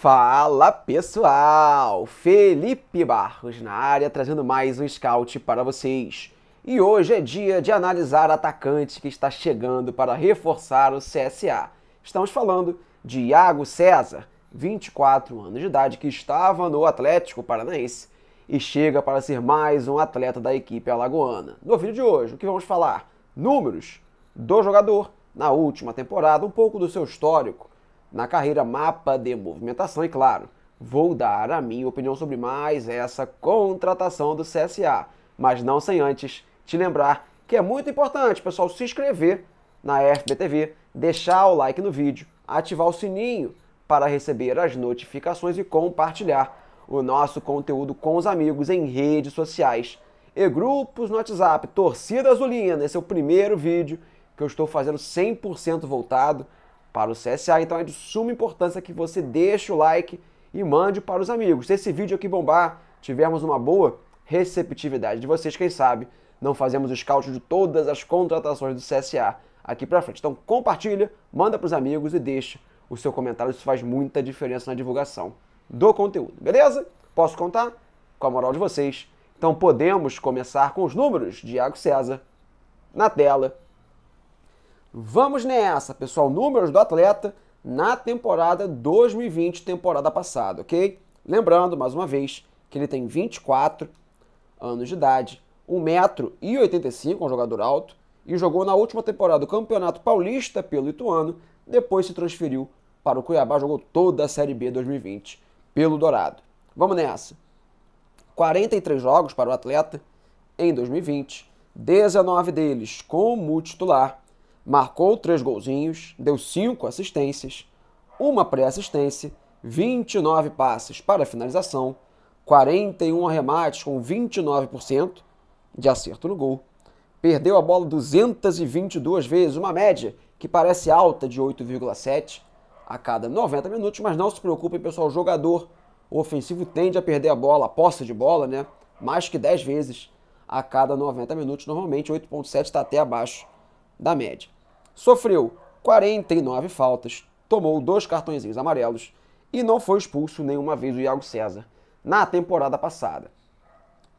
Fala pessoal, Felipe Barros na área trazendo mais um scout para vocês. E hoje é dia de analisar atacante que está chegando para reforçar o CSA. Estamos falando de Iago César, 24 anos de idade, que estava no Atlético Paranaense e chega para ser mais um atleta da equipe alagoana. No vídeo de hoje, o que vamos falar? Números do jogador na última temporada, um pouco do seu histórico na carreira Mapa de Movimentação e, claro, vou dar a minha opinião sobre mais essa contratação do CSA, mas não sem antes te lembrar que é muito importante, pessoal, se inscrever na FBTV, deixar o like no vídeo, ativar o sininho para receber as notificações e compartilhar o nosso conteúdo com os amigos em redes sociais e grupos no WhatsApp. Torcida Azulina, esse é o primeiro vídeo que eu estou fazendo 100% voltado para o CSA. Então é de suma importância que você deixe o like e mande para os amigos. Se esse vídeo aqui bombar, tivermos uma boa receptividade de vocês, quem sabe não fazemos o scout de todas as contratações do CSA aqui para frente. Então compartilha, manda para os amigos e deixe o seu comentário, isso faz muita diferença na divulgação do conteúdo, beleza? Posso contar com a moral de vocês. Então podemos começar com os números de Iago César na tela Vamos nessa, pessoal. Números do atleta na temporada 2020, temporada passada, ok? Lembrando, mais uma vez, que ele tem 24 anos de idade, 1,85m, um jogador alto, e jogou na última temporada do Campeonato Paulista pelo Ituano, depois se transferiu para o Cuiabá, jogou toda a Série B 2020 pelo Dourado. Vamos nessa. 43 jogos para o atleta em 2020, 19 deles como titular, marcou três golzinhos, deu cinco assistências, uma pré-assistência, 29 passes para finalização, 41 arremates com 29% de acerto no gol. Perdeu a bola 222 vezes, uma média que parece alta de 8,7 a cada 90 minutos, mas não se preocupem, pessoal, o jogador o ofensivo tende a perder a bola, a posse de bola, né? Mais que 10 vezes a cada 90 minutos, normalmente 8,7 está até abaixo da média sofreu 49 faltas, tomou dois cartõezinhos amarelos e não foi expulso nenhuma vez o Iago César na temporada passada.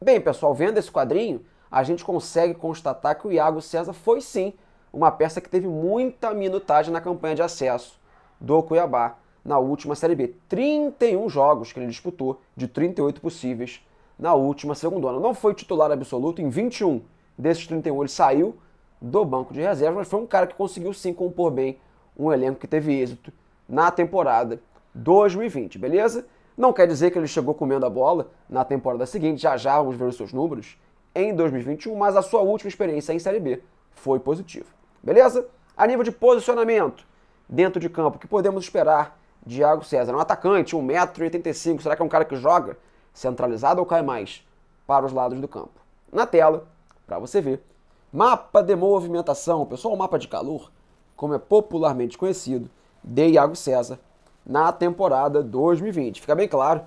Bem, pessoal, vendo esse quadrinho, a gente consegue constatar que o Iago César foi sim uma peça que teve muita minutagem na campanha de acesso do Cuiabá na última Série B. 31 jogos que ele disputou, de 38 possíveis, na última segunda. Não foi titular absoluto em 21 desses 31, ele saiu do banco de reservas, mas foi um cara que conseguiu sim compor bem um elenco que teve êxito na temporada 2020, beleza? Não quer dizer que ele chegou comendo a bola na temporada seguinte, já já vamos ver os seus números em 2021, mas a sua última experiência em Série B foi positiva, beleza? A nível de posicionamento dentro de campo, o que podemos esperar de Iago César? Um atacante, 1,85m, será que é um cara que joga centralizado ou cai mais para os lados do campo? Na tela, para você ver Mapa de movimentação, pessoal, o mapa de calor, como é popularmente conhecido, de Iago César na temporada 2020. Fica bem claro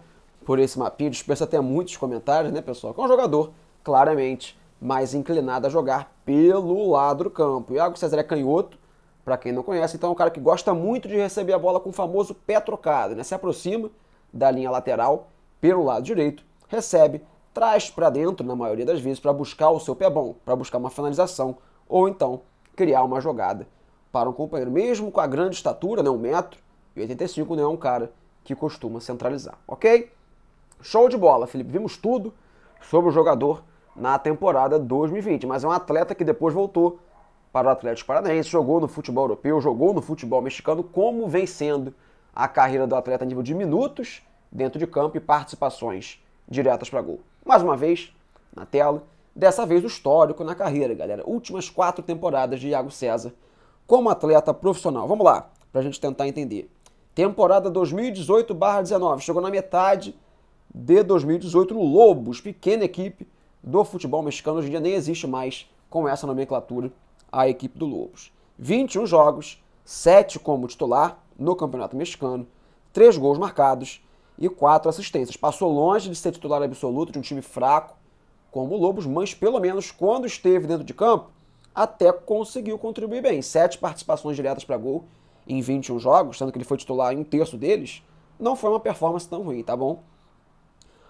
por esse mapinha, dispensa até muitos comentários, né, pessoal? Que é um jogador claramente mais inclinado a jogar pelo lado do campo. Iago César é canhoto, para quem não conhece, então é um cara que gosta muito de receber a bola com o famoso pé trocado, né? Se aproxima da linha lateral pelo lado direito, recebe traz para dentro, na maioria das vezes, para buscar o seu pé bom, para buscar uma finalização, ou então criar uma jogada para um companheiro. Mesmo com a grande estatura, né, 1,85m, não né, é um cara que costuma centralizar, ok? Show de bola, Felipe. Vimos tudo sobre o jogador na temporada 2020, mas é um atleta que depois voltou para o Atlético Paranaense, jogou no futebol europeu, jogou no futebol mexicano, como vem sendo a carreira do atleta a nível de minutos dentro de campo e participações diretas para gol. Mais uma vez, na tela, dessa vez o histórico na carreira, galera. Últimas quatro temporadas de Iago César como atleta profissional. Vamos lá, para a gente tentar entender. Temporada 2018-19, chegou na metade de 2018 no Lobos, pequena equipe do futebol mexicano. Hoje em dia nem existe mais com essa nomenclatura a equipe do Lobos. 21 jogos, 7 como titular no Campeonato Mexicano, 3 gols marcados, e quatro assistências. Passou longe de ser titular absoluto de um time fraco como o Lobos, mas pelo menos quando esteve dentro de campo, até conseguiu contribuir bem. Sete participações diretas para gol em 21 jogos, sendo que ele foi titular em um terço deles, não foi uma performance tão ruim, tá bom?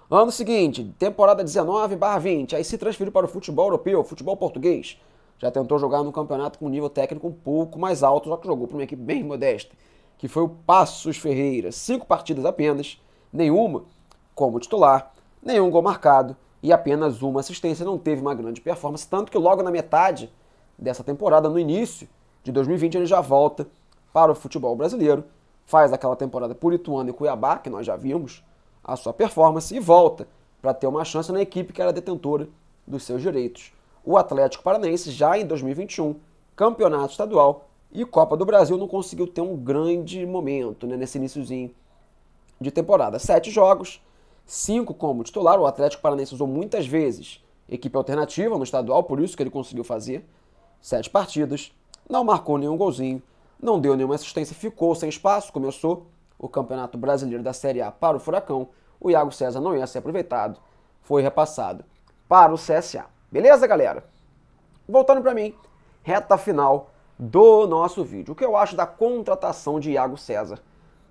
Ano seguinte, temporada 19/20, aí se transferiu para o futebol europeu, futebol português. Já tentou jogar no campeonato com nível técnico um pouco mais alto, só que jogou para uma equipe bem modesta, que foi o Passos Ferreira. Cinco partidas apenas, nenhuma como titular, nenhum gol marcado e apenas uma assistência. Não teve uma grande performance, tanto que logo na metade dessa temporada, no início de 2020, ele já volta para o futebol brasileiro, faz aquela temporada por Ituano e Cuiabá, que nós já vimos a sua performance, e volta para ter uma chance na equipe que era detentora dos seus direitos. O Atlético Paranaense, já em 2021, campeonato estadual e Copa do Brasil, não conseguiu ter um grande momento né, nesse iníciozinho de temporada. Sete jogos, cinco como titular. O Atlético Paranaense usou muitas vezes equipe alternativa no estadual, por isso que ele conseguiu fazer sete partidas. Não marcou nenhum golzinho, não deu nenhuma assistência, ficou sem espaço. Começou o Campeonato Brasileiro da Série A para o Furacão. O Iago César não ia ser aproveitado, foi repassado para o CSA. Beleza, galera? Voltando para mim, reta final do nosso vídeo. O que eu acho da contratação de Iago César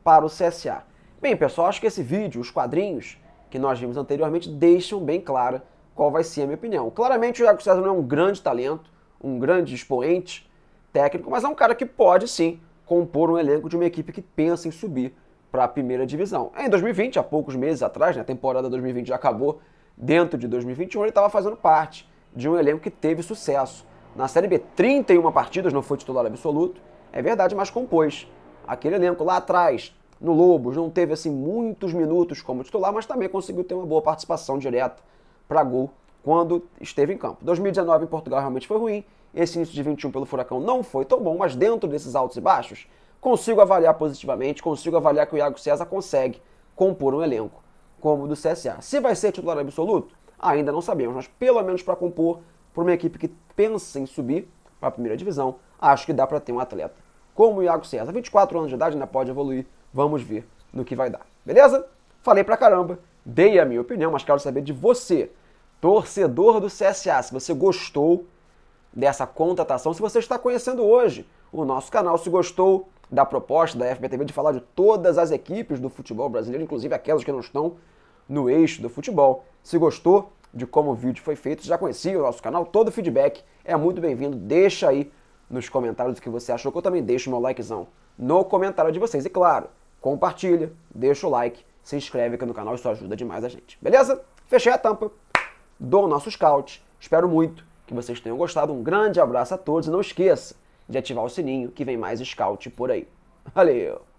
para o CSA? Bem, pessoal, acho que esse vídeo, os quadrinhos que nós vimos anteriormente, deixam bem claro qual vai ser a minha opinião. Claramente o Iago César não é um grande talento, um grande expoente técnico, mas é um cara que pode sim compor um elenco de uma equipe que pensa em subir para a primeira divisão. Em 2020, há poucos meses atrás, né, a temporada 2020 já acabou, dentro de 2021 ele estava fazendo parte de um elenco que teve sucesso. Na Série B, 31 partidas, não foi titular absoluto, é verdade, mas compôs. Aquele elenco lá atrás, no Lobos, não teve assim muitos minutos como titular, mas também conseguiu ter uma boa participação direta para gol quando esteve em campo. 2019 em Portugal realmente foi ruim, esse início de 21 pelo Furacão não foi tão bom, mas dentro desses altos e baixos, consigo avaliar positivamente, consigo avaliar que o Iago César consegue compor um elenco como o do CSA. Se vai ser titular absoluto, ainda não sabemos, mas pelo menos para compor para uma equipe que pensa em subir para a primeira divisão, acho que dá para ter um atleta como o Iago César. 24 anos de idade ainda pode evoluir Vamos ver no que vai dar. Beleza? Falei pra caramba, dei a minha opinião, mas quero saber de você, torcedor do CSA, se você gostou dessa contratação, se você está conhecendo hoje o nosso canal, se gostou da proposta da FBTV de falar de todas as equipes do futebol brasileiro, inclusive aquelas que não estão no eixo do futebol. Se gostou de como o vídeo foi feito, já conhecia o nosso canal, todo o feedback é muito bem-vindo. Deixa aí nos comentários o que você achou, que eu também deixo meu likezão no comentário de vocês. E claro, compartilha, deixa o like, se inscreve aqui no canal, isso ajuda demais a gente. Beleza? Fechei a tampa do nosso scout. Espero muito que vocês tenham gostado. Um grande abraço a todos e não esqueça de ativar o sininho que vem mais scout por aí. Valeu!